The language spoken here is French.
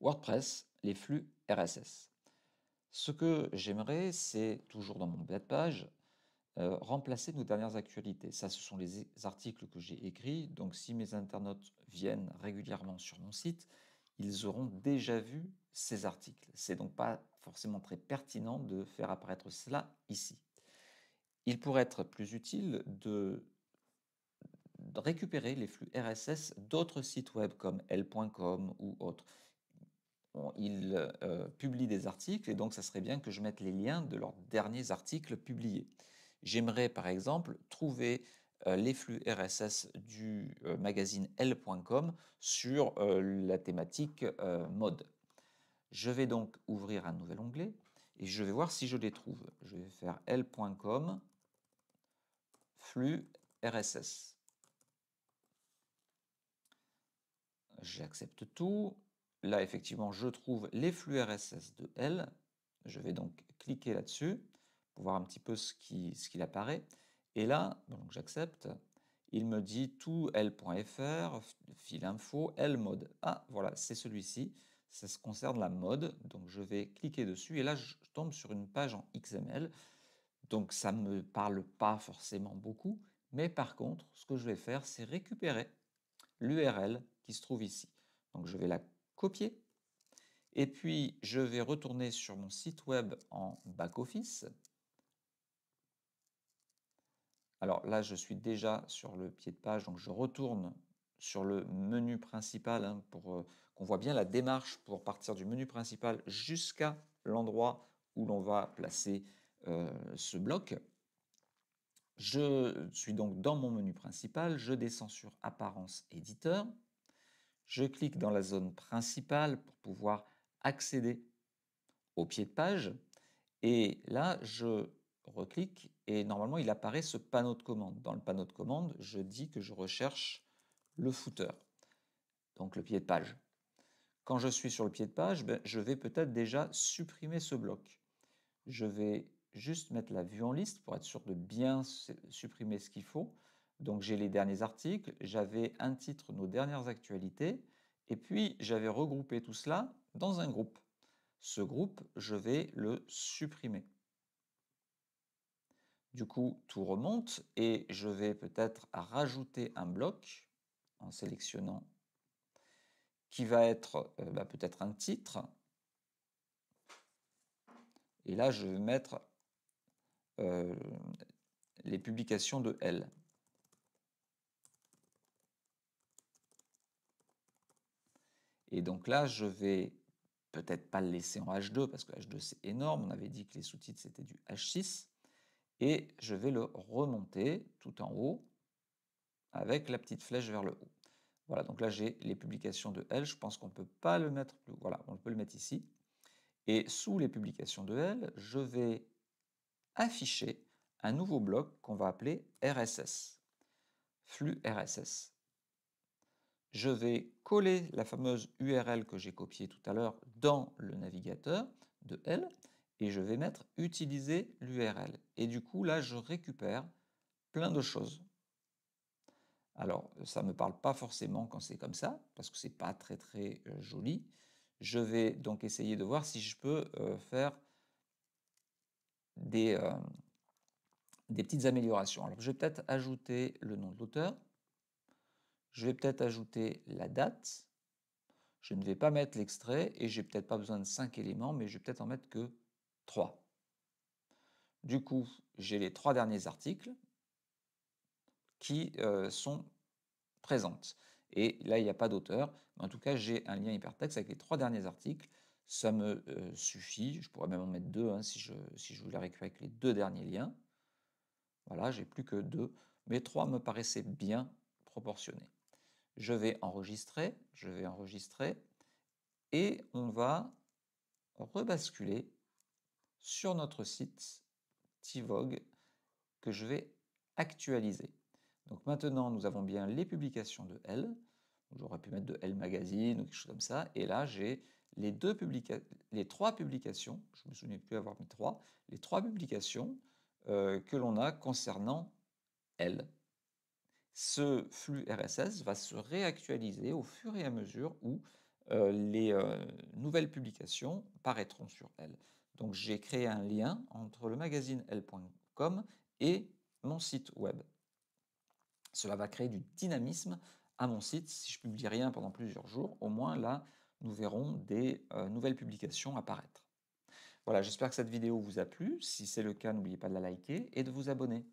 WordPress, les flux RSS. Ce que j'aimerais, c'est toujours dans mon bas page, euh, remplacer nos dernières actualités. Ça, ce sont les articles que j'ai écrits. Donc, si mes internautes viennent régulièrement sur mon site, ils auront déjà vu ces articles. C'est donc pas forcément très pertinent de faire apparaître cela ici. Il pourrait être plus utile de récupérer les flux RSS d'autres sites web comme L.com ou autres ils euh, publient des articles et donc ça serait bien que je mette les liens de leurs derniers articles publiés. J'aimerais par exemple trouver euh, les flux RSS du euh, magazine L.com sur la thématique mode. Je vais donc ouvrir un nouvel onglet et je vais voir si je les trouve. Je vais faire L.com flux RSS. J'accepte tout. Là, effectivement, je trouve les flux RSS de L. Je vais donc cliquer là-dessus pour voir un petit peu ce qui, qu'il apparaît. Et là, donc j'accepte. Il me dit tout L.fr, fil info, L mode. Ah, voilà, c'est celui-ci. Ça se concerne la mode. Donc je vais cliquer dessus et là, je tombe sur une page en XML. Donc ça ne me parle pas forcément beaucoup. Mais par contre, ce que je vais faire, c'est récupérer l'URL qui se trouve ici. Donc je vais la copier. Et puis, je vais retourner sur mon site web en back-office. Alors là, je suis déjà sur le pied de page, donc je retourne sur le menu principal hein, pour euh, qu'on voit bien la démarche pour partir du menu principal jusqu'à l'endroit où l'on va placer euh, ce bloc. Je suis donc dans mon menu principal, je descends sur Apparence éditeur. Je clique dans la zone principale pour pouvoir accéder au pied de page. Et là, je reclique et normalement, il apparaît ce panneau de commande. Dans le panneau de commande, je dis que je recherche le footer, donc le pied de page. Quand je suis sur le pied de page, ben, je vais peut-être déjà supprimer ce bloc. Je vais juste mettre la vue en liste pour être sûr de bien supprimer ce qu'il faut. Donc j'ai les derniers articles, j'avais un titre, nos dernières actualités, et puis j'avais regroupé tout cela dans un groupe. Ce groupe, je vais le supprimer. Du coup, tout remonte et je vais peut-être rajouter un bloc en sélectionnant qui va être euh, bah, peut-être un titre. Et là, je vais mettre euh, les publications de L. Et donc là, je vais peut-être pas le laisser en H2 parce que H2 c'est énorme. On avait dit que les sous-titres c'était du H6. Et je vais le remonter tout en haut avec la petite flèche vers le haut. Voilà, donc là j'ai les publications de L. Je pense qu'on ne peut pas le mettre plus. Voilà, on peut le mettre ici. Et sous les publications de L, je vais afficher un nouveau bloc qu'on va appeler RSS, flux RSS je vais coller la fameuse URL que j'ai copiée tout à l'heure dans le navigateur de L et je vais mettre utiliser l'URL. Et du coup, là, je récupère plein de choses. Alors, ça ne me parle pas forcément quand c'est comme ça, parce que c'est pas très très euh, joli. Je vais donc essayer de voir si je peux euh, faire des, euh, des petites améliorations. Alors, je vais peut-être ajouter le nom de l'auteur. Je vais peut-être ajouter la date. Je ne vais pas mettre l'extrait et j'ai peut-être pas besoin de cinq éléments, mais je vais peut-être en mettre que trois. Du coup, j'ai les trois derniers articles qui euh, sont présents. Et là, il n'y a pas d'auteur. En tout cas, j'ai un lien hypertexte avec les trois derniers articles. Ça me euh, suffit. Je pourrais même en mettre deux hein, si, je, si je voulais récupérer avec les deux derniers liens. Voilà, j'ai plus que deux. Mais trois me paraissaient bien proportionnés je vais enregistrer, je vais enregistrer, et on va rebasculer sur notre site Tivog que je vais actualiser. Donc maintenant, nous avons bien les publications de L. J'aurais pu mettre de L Magazine ou quelque chose comme ça. Et là, j'ai les, les trois publications, je me souviens plus avoir mis trois, les trois publications euh, que l'on a concernant L ce flux RSS va se réactualiser au fur et à mesure où euh, les euh, nouvelles publications paraîtront sur elle. Donc j'ai créé un lien entre le magazine L.com et mon site web. Cela va créer du dynamisme à mon site. Si je publie rien pendant plusieurs jours, au moins là, nous verrons des euh, nouvelles publications apparaître. Voilà, j'espère que cette vidéo vous a plu. Si c'est le cas, n'oubliez pas de la liker et de vous abonner.